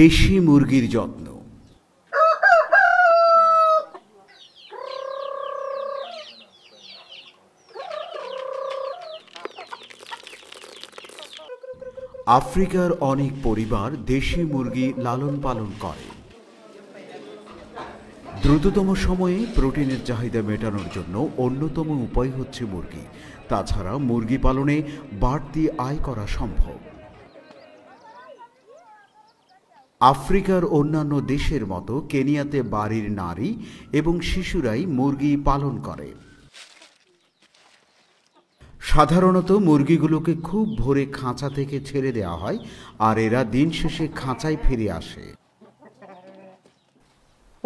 দেশি মুরগির যত্ন আফ্রিকার অনেক পরিবার দেশি মুরগি লালন পালন করে দ্রুততম সময়ে প্রোটিনের চাহিদা মেটানোর জন্য অন্যতম উপায় হচ্ছে মুরগি তাছাড়া মুরগি পালনে বাড়তি আয় করা সম্ভব আফ্রিকার অন্যান্য দেশের মতো কেনিয়াতে বাড়ির নারী এবং শিশুরাই মুরগি পালন করে সাধারণত মুরগিগুলোকে খুব ভোরে খাঁচা থেকে ছেড়ে দেওয়া হয় আর এরা দিন শেষে খাঁচায় ফিরে আসে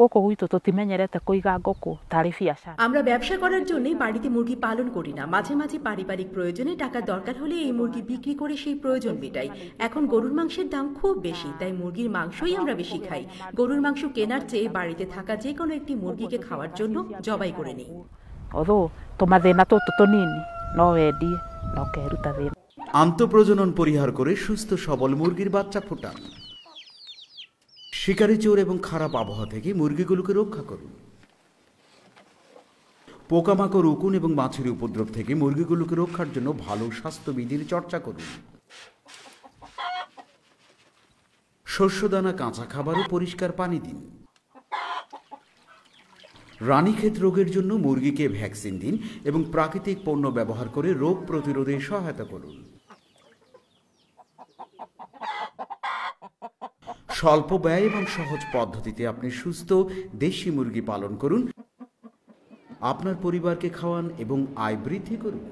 গকু গুইতো তো তিমেঞ্জেরেতে কইগা গকু তারি ফিয়াসা আমরা ব্যবসা করার জন্য বাড়িতে মুরগি পালন করি না মাঝে মাঝে পারিবারিক প্রয়োজনে টাকা দরকার হলে এই মুরগি বিক্রি করে সেই প্রয়োজন মেটাই এখন গরুর মাংসের দাম খুব বেশি তাই মুরগির মাংসই আমরা বেশি খাই গরুর মাংস কেনার চেয়ে বাড়িতে থাকা যে কোনো একটি মুরগিকে খাওয়ার জন্য জবাই করে নিই অদো তোমার দেনা তো তো নিনি নয়েডি নকেরুতা দেন আন্তঃপ্রজনন পরিহার করে সুস্থ সবল মুরগির বাচ্চা ফোটান শিকারি চোর এবং খারাপ আবহাওয়া থেকে মুরগিগুলোকে রক্ষা করুন পোকামাকড় উকুন এবং মাছের উপদ্রব থেকে মুরগিগুলোকে রক্ষার জন্য ভালো স্বাস্থ্যবিধির চর্চা করুন শস্যদানা কাঁচা খাবার ও পরিষ্কার পানি দিন রানীক্ষেত রোগের জন্য মুরগিকে ভ্যাকসিন দিন এবং প্রাকৃতিক পণ্য ব্যবহার করে রোগ প্রতিরোধে সহায়তা করুন স্বল্প ব্যয় এবং সহজ পদ্ধতিতে আপনি সুস্থ দেশি মুরগি পালন করুন আপনার পরিবারকে খাওয়ান এবং আয় বৃদ্ধি করুন